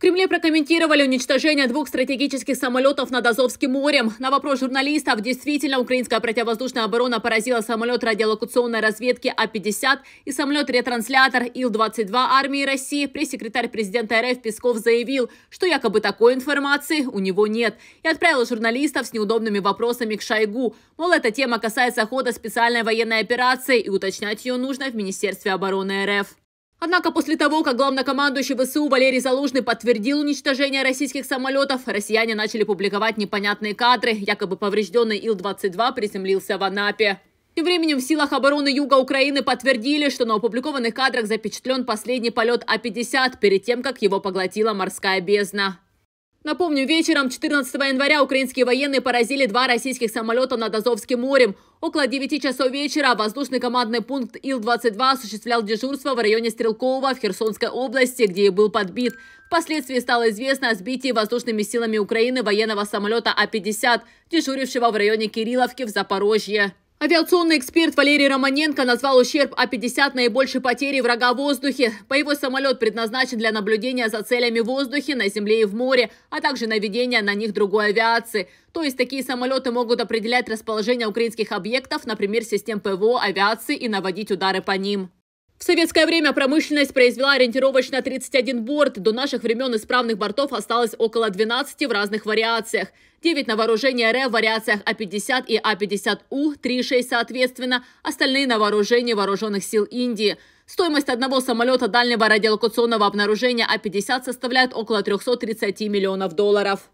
Кремле прокомментировали уничтожение двух стратегических самолетов над Азовским морем. На вопрос журналистов, действительно, украинская противовоздушная оборона поразила самолет радиолокационной разведки А-50 и самолет-ретранслятор Ил-22 армии России, пресс-секретарь президента РФ Песков заявил, что якобы такой информации у него нет, и отправил журналистов с неудобными вопросами к Шойгу. Мол, эта тема касается хода специальной военной операции, и уточнять ее нужно в Министерстве обороны РФ. Однако после того, как главнокомандующий ВСУ Валерий Залужный подтвердил уничтожение российских самолетов, россияне начали публиковать непонятные кадры. Якобы поврежденный Ил-22 приземлился в Анапе. Тем временем в силах обороны Юга Украины подтвердили, что на опубликованных кадрах запечатлен последний полет А-50 перед тем, как его поглотила морская бездна. Напомню, вечером 14 января украинские военные поразили два российских самолета над Азовским морем. Около 9 часов вечера воздушный командный пункт Ил-22 осуществлял дежурство в районе Стрелкового в Херсонской области, где и был подбит. Впоследствии стало известно о сбитии воздушными силами Украины военного самолета А-50, дежурившего в районе Кирилловки в Запорожье. Авиационный эксперт Валерий Романенко назвал ущерб А-50 наибольшей потерей врага в воздухе. Боевой самолет предназначен для наблюдения за целями в воздухе, на земле и в море, а также наведения на них другой авиации. То есть такие самолеты могут определять расположение украинских объектов, например, систем ПВО, авиации и наводить удары по ним. В советское время промышленность произвела ориентировочно 31 борт. До наших времен исправных бортов осталось около 12 в разных вариациях. 9 на вооружении РФ в вариациях А-50 и А-50У, 3-6 соответственно, остальные на вооружении Вооруженных сил Индии. Стоимость одного самолета дальнего радиолокационного обнаружения А-50 составляет около 330 миллионов долларов.